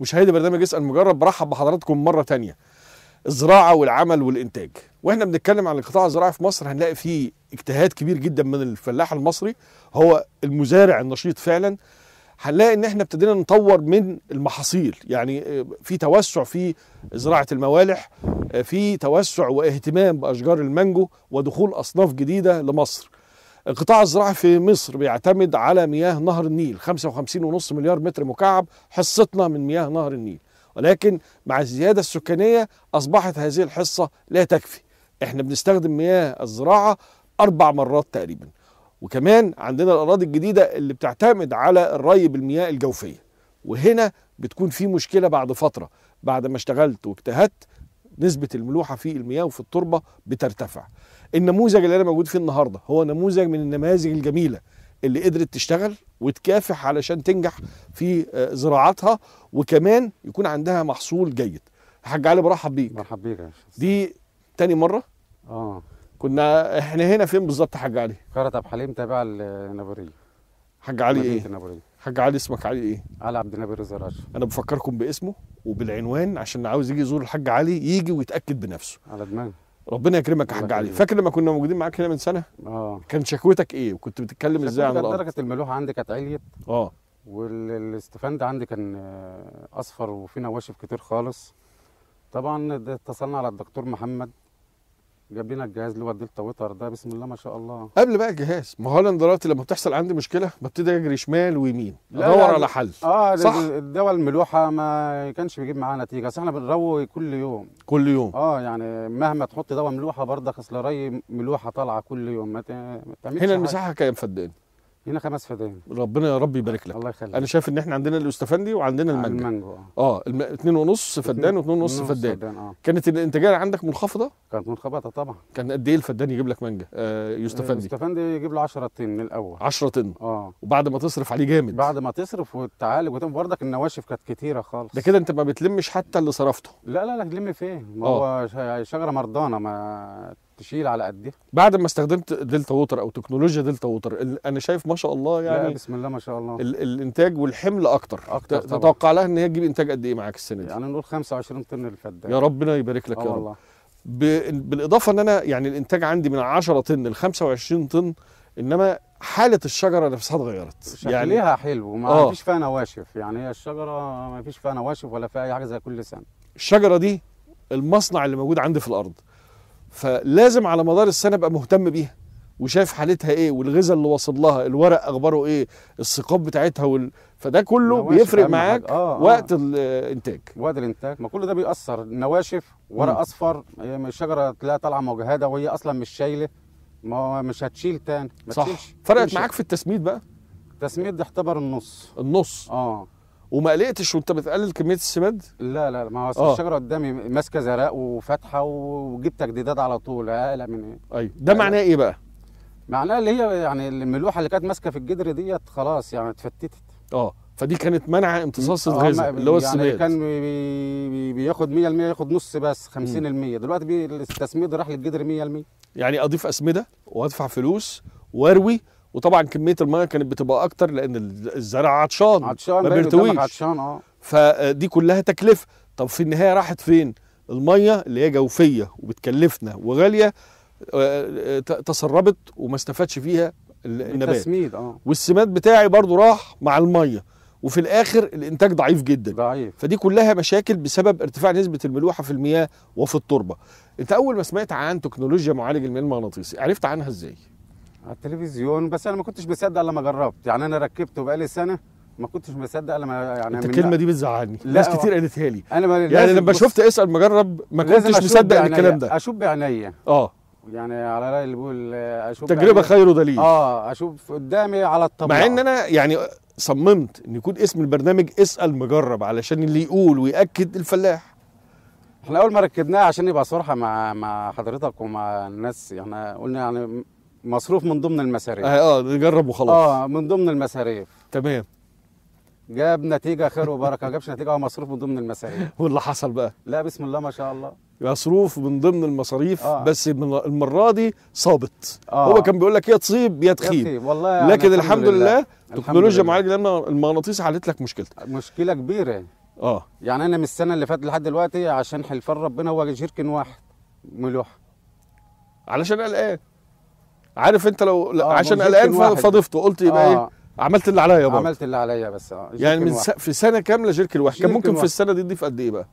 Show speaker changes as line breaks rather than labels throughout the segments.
مشاهدي برنامج اسال مجرب برحب بحضراتكم مره تانية الزراعه والعمل والانتاج واحنا بنتكلم عن القطاع الزراعي في مصر هنلاقي فيه اجتهاد كبير جدا من الفلاح المصري هو المزارع النشيط فعلا هنلاقي ان احنا ابتدينا نطور من المحاصيل يعني آه، في توسع في زراعه الموالح آه، في توسع واهتمام باشجار المانجو ودخول اصناف جديده لمصر القطاع الزراعي في مصر بيعتمد على مياه نهر النيل 55.5 مليار متر مكعب حصتنا من مياه نهر النيل ولكن مع الزيادة السكانية أصبحت هذه الحصة لا تكفي احنا بنستخدم مياه الزراعة أربع مرات تقريبا وكمان عندنا الأراضي الجديدة اللي بتعتمد على الري بالمياه الجوفية وهنا بتكون في مشكلة بعد فترة بعد ما اشتغلت واجتهدت نسبه الملوحه في المياه وفي التربه بترتفع النموذج اللي انا موجود فيه النهارده هو نموذج من النماذج الجميله اللي قدرت تشتغل وتكافح علشان تنجح في آه، زراعتها وكمان يكون عندها محصول جيد حاج علي برحب بيك مرحب بيك يا دي تاني مره اه كنا احنا هنا فين بالظبط يا حاج علي؟ قرية ابو حليم تابعه لنابوريه حاج علي ايه؟ نابوريه حاج علي اسمك علي ايه؟ علي عبد النبي رضا انا بفكركم باسمه وبالعنوان عشان عاوز يجي يزور الحاج علي يجي ويتاكد بنفسه على دماغي ربنا يكرمك يا حاج علي فاكر لما كنا موجودين معاك هنا من سنه اه كان شكوتك ايه وكنت بتتكلم ازاي عن الارض درجه
الملوحه عندي كانت عليت اه والاستفند عندي كان آه، اصفر وفي نواشف كتير خالص طبعا اتصلنا على الدكتور محمد جاب لنا الجهاز اللي هو الدلتا ويتر ده بسم الله ما شاء الله
قبل بقى الجهاز ما هو انا دلوقتي لما بتحصل عندي مشكله ببتدي اجري شمال ويمين ادور على حل اه صح
الدواء الملوحه ما كانش بيجيب معاه نتيجه اصل احنا بنروي كل يوم كل يوم اه يعني مهما تحط دواء ملوحه برضه اصل ملوحه طالعه كل يوم ما تعملش هنا المساحه كام فدان هنا خمس فدان
ربنا يا رب يبارك لك الله يخليك انا شايف ان احنا عندنا الاستفندي وعندنا المانجا المانجو آه. اه الم... اتنين ونص فدان واتنين ونص فدان, آه. كانت الانتاجيه عندك منخفضه؟
كانت منخفضه طبعا كان قد ايه الفدان يجيب لك مانجا آه يستفندي؟ آه، يستفندي يجيب له 10 طن من الاول 10 طن اه وبعد ما تصرف عليه جامد بعد ما تصرف وتعالج وتم برضك النواشف كانت كتيره خالص ده كده انت ما بتلمش حتى اللي صرفته لا لا لا تلم فين؟ ما آه. هو شجره مرضانه ما تشيل على قد ايه بعد ما استخدمت دلتا ووتر او تكنولوجيا دلتا ووتر انا
شايف ما شاء الله يعني لا بسم
الله ما شاء الله ال
الانتاج والحمل اكتر اكتر تتوقع لها ان هي تجيب انتاج قد ايه معاك السنه دي يعني نقول 25 طن الفدان يا ربنا يبارك لك آه، يا رب والله. بالاضافه ان انا يعني الانتاج عندي من 10 طن ل 25 طن انما حاله الشجره نفسها اتغيرت يعني شكلها ليها
حلو ما آه. فيش فيها نواشف يعني هي الشجره ما فيش فيها نواشف ولا فيها اي حاجه زي كل سنه
الشجره دي المصنع اللي موجود عندي في الارض فلازم على مدار السنه ابقى مهتم بيها وشايف حالتها ايه والغذاء اللي واصل لها
الورق اخباره ايه الثقاب بتاعتها وال... فده كله بيفرق معاك آه وقت آه. الانتاج وقت الانتاج ما كل ده بيأثر نواشف ورق مم. اصفر الشجره تلاقيها طالعه مجهدة وهي اصلا مش شايله ما مش هتشيل تاني ما صح تشيلش. فرقت معاك في التسميد بقى التسميد ده اعتبر النص النص اه وما قلقتش وانت بتقلل كميه السماد؟ لا لا ما هو آه. الشجره قدامي ماسكه زرق وفاتحه وجبت تجديدات على طول اقلق من ايه؟ ايوه ده يعني معناه ايه بقى؟ معناه اللي هي يعني الملوحه اللي كانت ماسكه في الجدر ديت خلاص يعني اتفتتت اه فدي كانت منع امتصاص آه، الغاز اللي هو يعني السماد يعني كان بي بياخد 100% ياخد نص بس 50% دلوقتي التسميد راح للجدر 100%
يعني اضيف اسمده وادفع فلوس واروي وطبعا كميه الميه كانت بتبقى اكتر لان الزرع عطشان عطشان ما بيرتويش
عطشان اه
فدي آه، كلها تكلفه طب في النهايه راحت فين الميه اللي هي جوفيه وبتكلفنا وغاليه آه، آه، تسربت وما استفادش فيها النبات التسميد اه والسماد بتاعي برضو راح مع الميه وفي الاخر الانتاج ضعيف جدا ضعيف فدي كلها مشاكل بسبب ارتفاع نسبه الملوحه في المياه وفي التربه انت اول ما سمعت عن تكنولوجيا معالج
المياه المغناطيسي عرفت عنها ازاي على التلفزيون بس انا ما كنتش مصدق الا جربت يعني انا ركبته بقالي سنه ما كنتش مصدق الا يعني انت الكلمه دي
بتزعلني ناس آه. كتير قالتها لي انا ما يعني لما شفت اسال مجرب ما كنتش مصدق الكلام ده
اشوف بعينيا اه يعني على راي اللي بيقول آه، اشوف تجربه خير ودليل اه اشوف قدامي على الطبيعه مع ان
انا يعني صممت ان يكون اسم البرنامج اسال مجرب علشان اللي يقول وياكد الفلاح
احنا اول ما ركبناه عشان يبقى صراحه مع مع حضرتك ومع الناس احنا يعني قلنا يعني مصروف من ضمن المصاريف آه،, اه نجرب وخلاص اه من ضمن المصاريف تمام جاب نتيجه خير وبركه ما جابش نتيجه هو مصروف من ضمن المصاريف واللي حصل بقى لا بسم الله ما شاء الله
مصروف من ضمن المصاريف آه. بس المره دي صابت آه. هو كان بيقول لك يا تصيب يا تخيب والله يعني لكن الحمد, الحمد لله, لله. تكنولوجيا معالجة
لما المغناطيس حلت لك مشكلتك مشكله كبيره اه يعني انا من السنه اللي فاتت لحد دلوقتي عشان حلفان ربنا هو جيركن واحد ملوحه علشان قلقان إيه؟ عارف انت لو آه عشان قلقان فضفته قلت يبقى آه. ايه
عملت اللي عليا بقى عملت
اللي عليا بس اه يعني من س...
في سنه كامله شرك الواحد كان ممكن في السنه
دي تضيف قد ايه بقى؟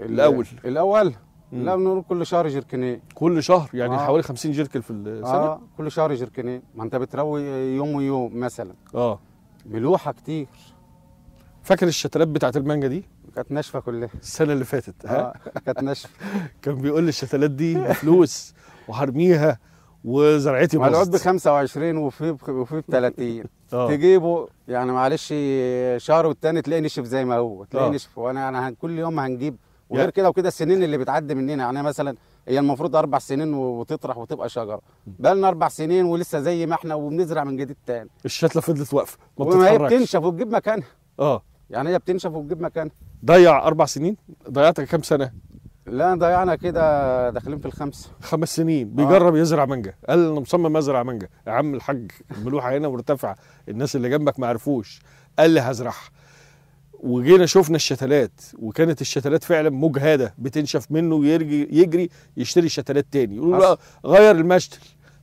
الاول الاول مم. لا بنقول كل شهر جركنين كل
شهر يعني آه. حوالي
50 جركن في السنه اه كل شهر جركنين ما انت بتروي يوم ويوم مثلا اه ملوحه كتير فاكر الشتلات بتاعت المانجا دي؟ كانت ناشفه كلها السنه اللي فاتت آه. كانت ناشفه كان بيقول لي الشتلات دي
فلوس وهرميها وزرعتي بوست العود ب
25 وفي وفي ب 30 آه. تجيبه يعني معلش شهر والتاني تلاقي نشف زي ما هو تلاقي آه. نشف وانا يعني كل يوم هنجيب وغير كده وكده السنين اللي بتعدي مننا يعني مثلا هي المفروض اربع سنين وتطرح وتبقى شجره بقى لنا اربع سنين ولسه زي ما احنا وبنزرع من جديد تاني الشتله فضلت واقفه ما بتتحركش وهي هي بتنشف وتجيب مكانها اه يعني هي بتنشف وتجيب مكانها ضيع اربع سنين ضيعت كام سنه لا ضيعنا كده داخلين في
الخمسه خمس سنين آه. بيجرب آه. يزرع مانجا قال انا مصمم ازرع مانجا يا عم الحاج الملوحه هنا مرتفعه الناس اللي جنبك ما عرفوش قال لي هزرعها وجينا شفنا الشتلات وكانت الشتلات فعلا مجهده بتنشف منه ويجري يجري يشتري شتلات تاني يقول له غير المشتل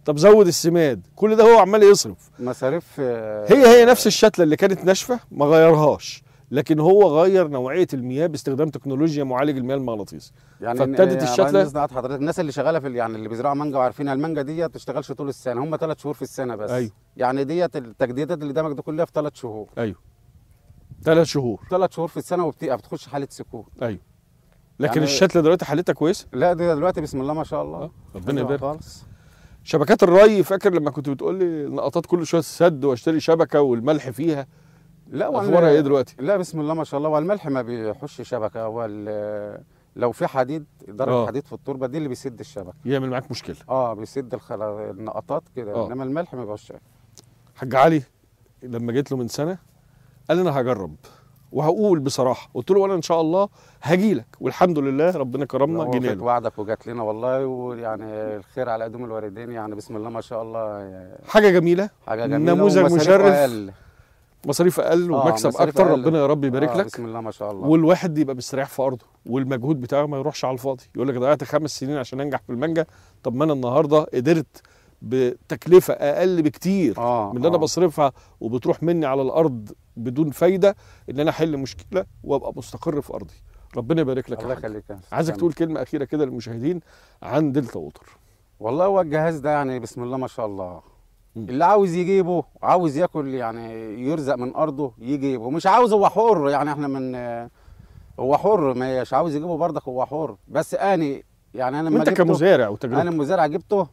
طب زود السماد كل ده هو عمال يصرف مصاريف
آه، هي
هي نفس الشتله اللي كانت ناشفه ما غيرهاش لكن هو غير نوعيه
المياه باستخدام تكنولوجيا معالج المياه المغناطيسي يعني فابتدت يعني الشتله حضرتك الناس اللي شغاله في يعني اللي بيزرعوا مانجا وعارفين المانجا دي ما بتشتغلش طول السنه هم ثلاث شهور في السنه بس أيوه. يعني ديت التجديدات اللي دمج دي كلها في ثلاث شهور ايوه ثلاث شهور ثلاث شهور في السنه وبتبقى بتخش حاله سكون ايوه لكن يعني الشتله دلوقتي حالتها كويسه لا دي دلوقتي بسم الله ما شاء
الله أه. ربنا يبارك خالص شبكات الري فاكر لما كنت بتقول لي لقطات كل شويه السد واشتري شبكه والملح فيها
لا اخبارها ايه دلوقتي؟ لا بسم الله ما شاء الله والملح ما بيحش شبكه وال لو في حديد درجه أوه. حديد في التربه دي اللي بيسد الشبكه
يعمل معاك مشكله
اه بيسد الخل... النقطات كده أوه. انما الملح ما بيبقاش
حاج علي لما جيت له من سنه قال لي انا هجرب وهقول بصراحه قلت له وانا ان شاء الله هاجي لك والحمد لله ربنا كرمنا جينا له
وعدك وجات لنا والله ويعني الخير على قدوم الوالدين يعني بسم الله ما شاء الله يعني حاجه جميله حاجه جميله نموذج مشرف
مصاريف اقل آه، ومكسب آه اكتر ربنا يا رب يبارك آه لك بسم الله ما شاء الله والواحد يبقى مستريح في ارضه والمجهود بتاعه ما يروحش على الفاضي يقول لك ضيعت خمس سنين عشان انجح في المانجا طب ما انا النهارده قدرت بتكلفه اقل بكتير آه من اللي آه. انا بصرفها وبتروح مني على الارض بدون فايده ان انا احل مشكله وابقى
مستقر في ارضي ربنا يبارك لك الله يخليك عايزك تقول كلمه اخيره كده للمشاهدين عن دلتا ووتر والله هو الجهاز ده يعني بسم الله ما شاء الله اللي عاوز يجيبه عاوز ياكل يعني يرزق من ارضه يجيبه مش عاوز هو حر يعني احنا من هو حر مش عاوز يجيبه برضك هو حر بس اني يعني انا انت كمزارع وتجربه انا المزارع جبته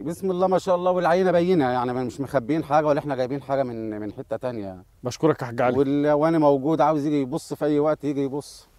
بسم الله ما شاء الله والعينه باينه يعني مش مخبيين حاجه ولا احنا جايبين حاجه من من حته ثانيه
بشكرك يا حاج
علي وانا موجود عاوز يجي يبص في اي وقت يجي يبص